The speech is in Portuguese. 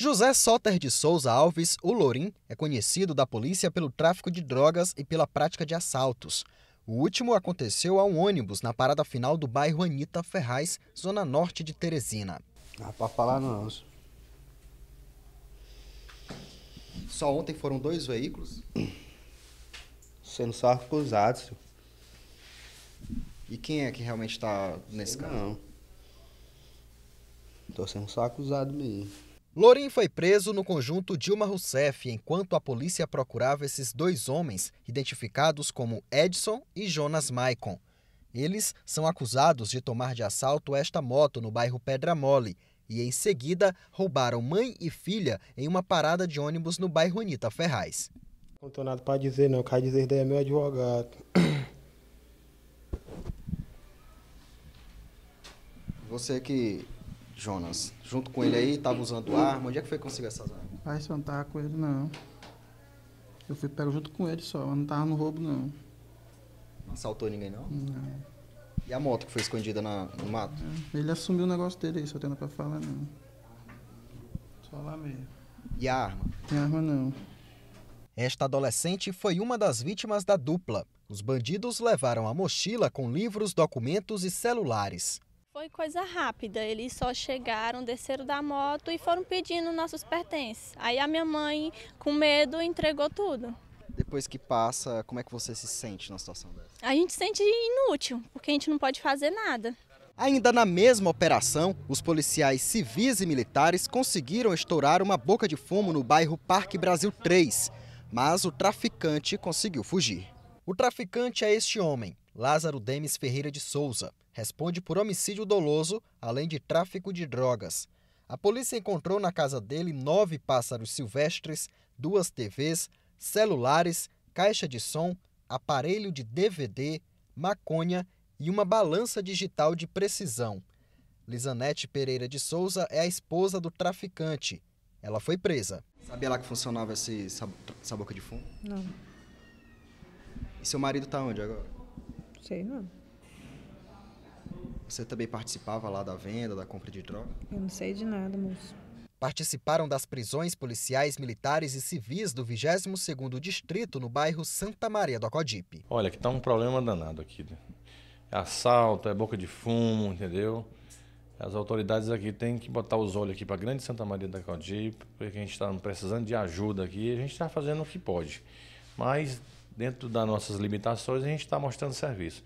José Soter de Souza Alves, o Lorim, é conhecido da polícia pelo tráfico de drogas e pela prática de assaltos. O último aconteceu a um ônibus na parada final do bairro Anita Ferraz, zona norte de Teresina. Ah, para pra falar não. Só ontem foram dois veículos? Sendo só acusados. Senhor. E quem é que realmente está nesse carro? Não. Tô sendo só acusado mesmo. Lorim foi preso no conjunto Dilma Rousseff, enquanto a polícia procurava esses dois homens, identificados como Edson e Jonas Maicon. Eles são acusados de tomar de assalto esta moto no bairro Pedra Mole e, em seguida, roubaram mãe e filha em uma parada de ônibus no bairro Anita Ferraz. Não tenho nada para dizer, não. Quer dizer, daí é meu advogado. Você que Jonas? Junto com ele aí, estava usando arma. Onde é que foi que conseguiu essas armas? Pai, eu não tava com ele, não. Eu fui pego junto com ele só, não tava no roubo, não. Não assaltou ninguém, não? Não. E a moto que foi escondida na, no mato? É, ele assumiu o negócio dele aí, só tendo pra falar, não. Só lá mesmo. E a arma? Tem arma, não. Esta adolescente foi uma das vítimas da dupla. Os bandidos levaram a mochila com livros, documentos e celulares. Foi coisa rápida, eles só chegaram, desceram da moto e foram pedindo nossos pertences. Aí a minha mãe, com medo, entregou tudo. Depois que passa, como é que você se sente na situação dessa? A gente se sente inútil, porque a gente não pode fazer nada. Ainda na mesma operação, os policiais civis e militares conseguiram estourar uma boca de fumo no bairro Parque Brasil 3, mas o traficante conseguiu fugir. O traficante é este homem, Lázaro Demes Ferreira de Souza, responde por homicídio doloso, além de tráfico de drogas. A polícia encontrou na casa dele nove pássaros silvestres, duas TVs, celulares, caixa de som, aparelho de DVD, maconha e uma balança digital de precisão. Lisanete Pereira de Souza é a esposa do traficante. Ela foi presa. Sabia lá que funcionava esse boca de fumo? Não. E seu marido está onde agora? Sei não. Você também participava lá da venda, da compra de droga? Eu não sei de nada, moço. Participaram das prisões policiais, militares e civis do 22º Distrito no bairro Santa Maria do Acodipe. Olha, que tá um problema danado aqui. Né? É assalto, é boca de fumo, entendeu? As autoridades aqui têm que botar os olhos aqui para a Grande Santa Maria da Caldi, porque a gente está precisando de ajuda aqui, a gente está fazendo o que pode. Mas dentro das nossas limitações, a gente está mostrando serviço.